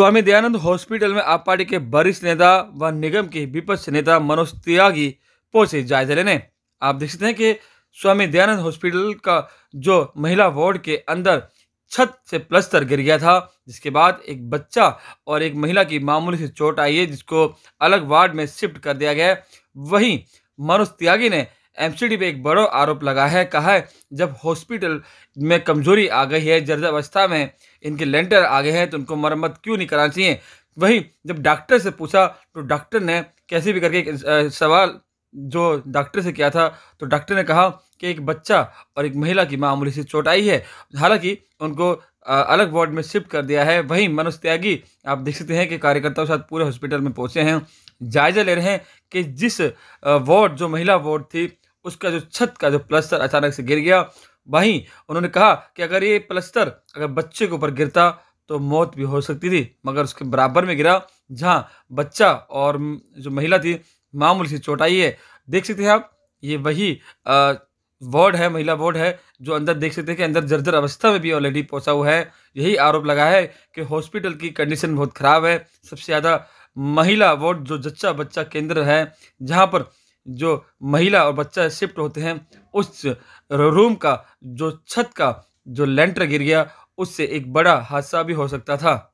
स्वामी Dayanand hospital में आप party के वरिष्ठ नेता व निगम के विपक्ष नेता मनोज त्यागी पहुंचे जायजा लेने आप देख सकते हैं कि स्वामी दयानंद हॉस्पिटल का जो महिला वार्ड के अंदर छत से प्लस्तर गिर गया था जिसके बाद एक बच्चा और एक महिला की मामूली से चोट आई है जिसको अलग वार्ड में शिफ्ट कर दिया गया वहीं मनोज त्यागी ने एमसीडी पे एक बड़ा आरोप लगा है कहा है जब हॉस्पिटल में कमजोरी आ गई है अवस्था में इनके लेंटर आ गए हैं तो उनको मरम्मत क्यों नहीं कराना चाहिए वहीं जब डॉक्टर से पूछा तो डॉक्टर ने कैसे भी करके सवाल जो डॉक्टर से किया था तो डॉक्टर ने कहा कि एक बच्चा और एक महिला की मामूली से चोट आई है हालांकि उनको अलग वार्ड में शिफ्ट कर दिया है वहीं मनोज त्यागी आप देख सकते हैं कि कार्यकर्ताओं के साथ पूरे हॉस्पिटल में पहुंचे हैं जायजा ले रहे हैं कि जिस वार्ड जो महिला वार्ड थी उसका जो छत का जो प्लस्तर अचानक से गिर गया वहीं उन्होंने कहा कि अगर ये प्लस्तर अगर बच्चे के ऊपर गिरता तो मौत भी हो सकती थी मगर उसके बराबर में गिरा जहाँ बच्चा और जो महिला थी मामूल सी चोट आई है देख सकते हैं आप ये वही वार्ड है महिला वार्ड है जो अंदर देख सकते हैं कि अंदर जर्जर अवस्था में भी ऑलरेडी पहुंचा हुआ है यही आरोप लगा है कि हॉस्पिटल की कंडीशन बहुत ख़राब है सबसे ज़्यादा महिला वार्ड जो जच्चा बच्चा केंद्र है जहाँ पर जो महिला और बच्चा शिफ्ट होते हैं उस रूम का जो छत का जो लेंटर गिर गया उससे एक बड़ा हादसा भी हो सकता था